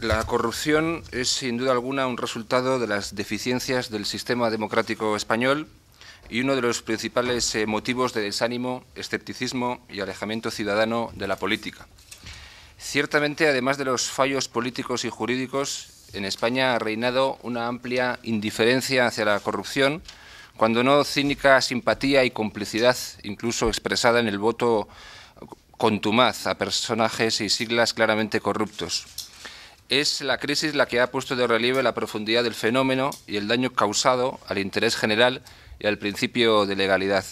La corrupción es sin duda alguna un resultado de las deficiencias del sistema democrático español y uno de los principales eh, motivos de desánimo, escepticismo y alejamiento ciudadano de la política. Ciertamente, además de los fallos políticos y jurídicos, en España ha reinado una amplia indiferencia hacia la corrupción, cuando no cínica simpatía y complicidad, incluso expresada en el voto contumaz a personajes y siglas claramente corruptos. Es la crisis la que ha puesto de relieve la profundidad del fenómeno y el daño causado al interés general y al principio de legalidad.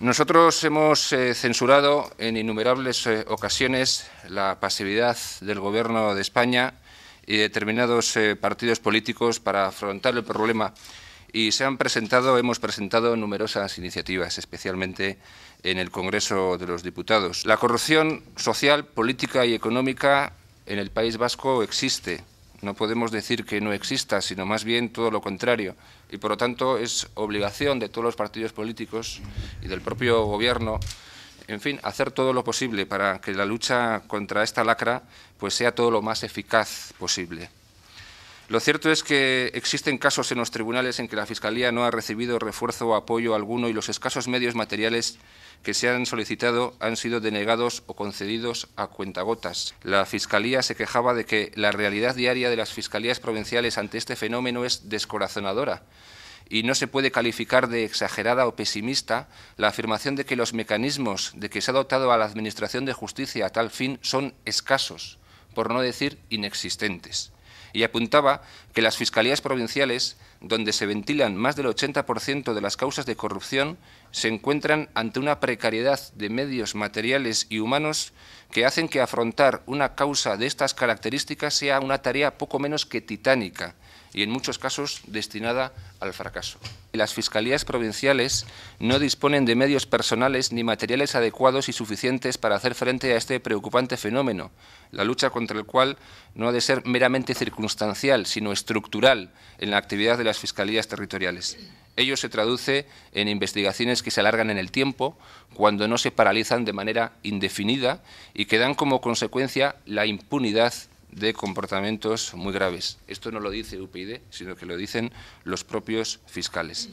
Nosotros hemos eh, censurado en innumerables eh, ocasiones la pasividad del Gobierno de España y determinados eh, partidos políticos para afrontar el problema y se han presentado, hemos presentado numerosas iniciativas, especialmente en el Congreso de los Diputados. La corrupción social, política y económica en el País Vasco existe. No podemos decir que no exista, sino más bien todo lo contrario. Y por lo tanto es obligación de todos los partidos políticos y del propio Gobierno, en fin, hacer todo lo posible para que la lucha contra esta lacra pues, sea todo lo más eficaz posible. Lo cierto es que existen casos en los tribunales en que la Fiscalía no ha recibido refuerzo o apoyo alguno y los escasos medios materiales que se han solicitado han sido denegados o concedidos a cuentagotas. La Fiscalía se quejaba de que la realidad diaria de las Fiscalías provinciales ante este fenómeno es descorazonadora y no se puede calificar de exagerada o pesimista la afirmación de que los mecanismos de que se ha dotado a la Administración de Justicia a tal fin son escasos, por no decir inexistentes y apuntaba que las fiscalías provinciales, donde se ventilan más del 80% de las causas de corrupción, se encuentran ante una precariedad de medios materiales y humanos que hacen que afrontar una causa de estas características sea una tarea poco menos que titánica y en muchos casos destinada al fracaso. Las fiscalías provinciales no disponen de medios personales ni materiales adecuados y suficientes para hacer frente a este preocupante fenómeno, la lucha contra el cual no ha de ser meramente circunstancial, sino estructural en la actividad de las fiscalías territoriales. Ello se traduce en investigaciones que se alargan en el tiempo, cuando no se paralizan de manera indefinida y que dan como consecuencia la impunidad de comportamientos muy graves. Esto no lo dice UPyD, sino que lo dicen los propios fiscales.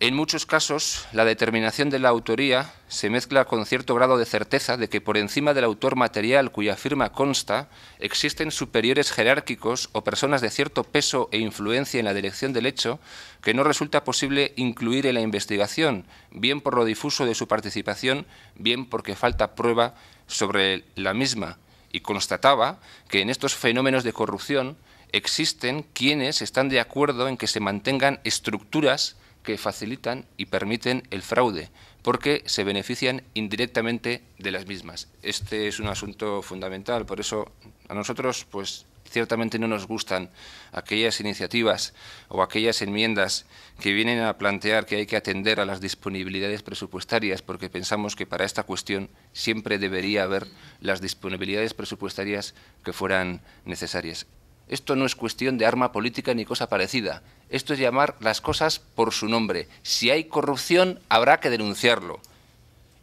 En muchos casos, la determinación de la autoría se mezcla con cierto grado de certeza de que por encima del autor material cuya firma consta existen superiores jerárquicos o personas de cierto peso e influencia en la dirección del hecho que no resulta posible incluir en la investigación, bien por lo difuso de su participación, bien porque falta prueba sobre la misma. Y constataba que en estos fenómenos de corrupción existen quienes están de acuerdo en que se mantengan estructuras que facilitan y permiten el fraude, porque se benefician indirectamente de las mismas. Este es un asunto fundamental, por eso a nosotros pues ciertamente no nos gustan aquellas iniciativas o aquellas enmiendas que vienen a plantear que hay que atender a las disponibilidades presupuestarias, porque pensamos que para esta cuestión siempre debería haber las disponibilidades presupuestarias que fueran necesarias. Esto no es cuestión de arma política ni cosa parecida. Esto es llamar las cosas por su nombre. Si hay corrupción, habrá que denunciarlo.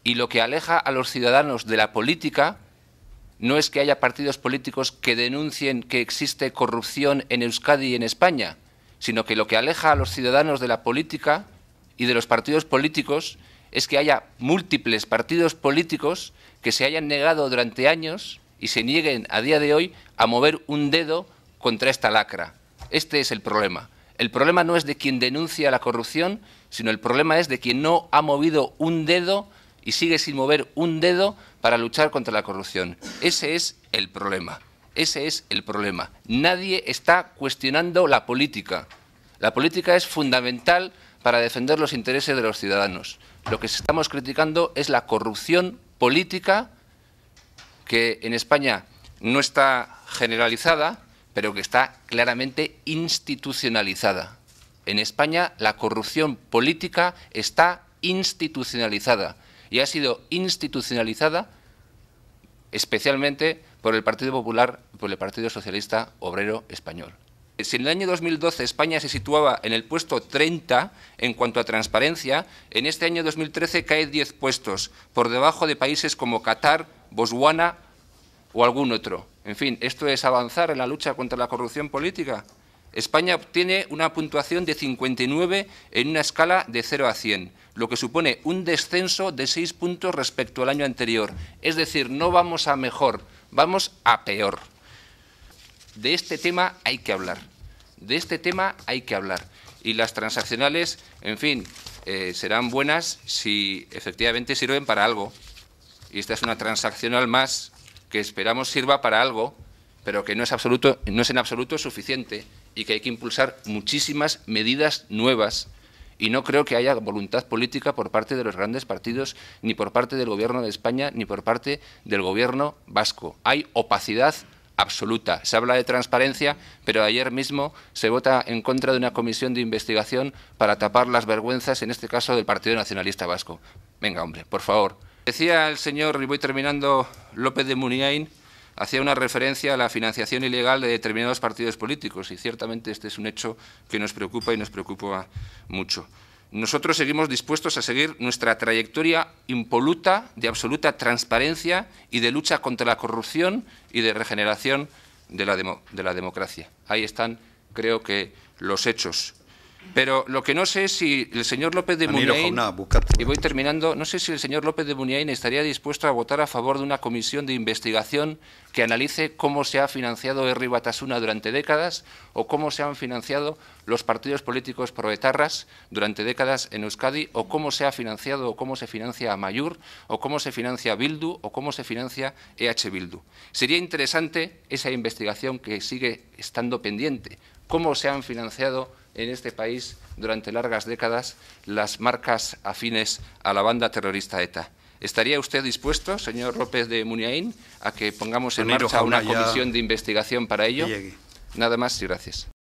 Y lo que aleja a los ciudadanos de la política no es que haya partidos políticos que denuncien que existe corrupción en Euskadi y en España, sino que lo que aleja a los ciudadanos de la política y de los partidos políticos es que haya múltiples partidos políticos que se hayan negado durante años y se nieguen a día de hoy a mover un dedo contra esta lacra. Este es el problema. El problema no es de quien denuncia la corrupción, sino el problema es de quien no ha movido un dedo y sigue sin mover un dedo para luchar contra la corrupción. Ese es el problema. Ese es el problema. Nadie está cuestionando la política. La política es fundamental para defender los intereses de los ciudadanos. Lo que estamos criticando es la corrupción política que en España no está generalizada, pero que está claramente institucionalizada. En España la corrupción política está institucionalizada y ha sido institucionalizada especialmente por el Partido Popular y por el Partido Socialista Obrero Español. Si en el año 2012 España se situaba en el puesto 30 en cuanto a transparencia, en este año 2013 cae 10 puestos, por debajo de países como Qatar, Botswana o algún otro. En fin, ¿esto es avanzar en la lucha contra la corrupción política? España obtiene una puntuación de 59 en una escala de 0 a 100, lo que supone un descenso de 6 puntos respecto al año anterior. Es decir, no vamos a mejor, vamos a peor. De este tema hay que hablar. De este tema hay que hablar. Y las transaccionales, en fin, eh, serán buenas si efectivamente sirven para algo. Y esta es una transaccional más que esperamos sirva para algo, pero que no es, absoluto, no es en absoluto suficiente y que hay que impulsar muchísimas medidas nuevas. Y no creo que haya voluntad política por parte de los grandes partidos, ni por parte del Gobierno de España, ni por parte del Gobierno vasco. Hay opacidad absoluta. Se habla de transparencia, pero ayer mismo se vota en contra de una comisión de investigación para tapar las vergüenzas, en este caso, del Partido Nacionalista Vasco. Venga, hombre, por favor. Decía el señor, y voy terminando, López de Muniain, hacía una referencia a la financiación ilegal de determinados partidos políticos y ciertamente este es un hecho que nos preocupa y nos preocupa mucho. Nosotros seguimos dispuestos a seguir nuestra trayectoria impoluta de absoluta transparencia y de lucha contra la corrupción y de regeneración de la, de la democracia. Ahí están, creo que, los hechos. Pero lo que no sé es si el señor López de Muniain, y voy terminando, no sé si el señor López de Buñain estaría dispuesto a votar a favor de una comisión de investigación que analice cómo se ha financiado Herri Batasuna durante décadas o cómo se han financiado los partidos políticos proetarras durante décadas en Euskadi o cómo se ha financiado o cómo se financia Mayur o cómo se financia Bildu o cómo se financia EH Bildu. Sería interesante esa investigación que sigue estando pendiente, cómo se han financiado en este país durante largas décadas las marcas afines a la banda terrorista ETA. ¿Estaría usted dispuesto, señor López de Muniain, a que pongamos en marcha una comisión de investigación para ello? Nada más y gracias.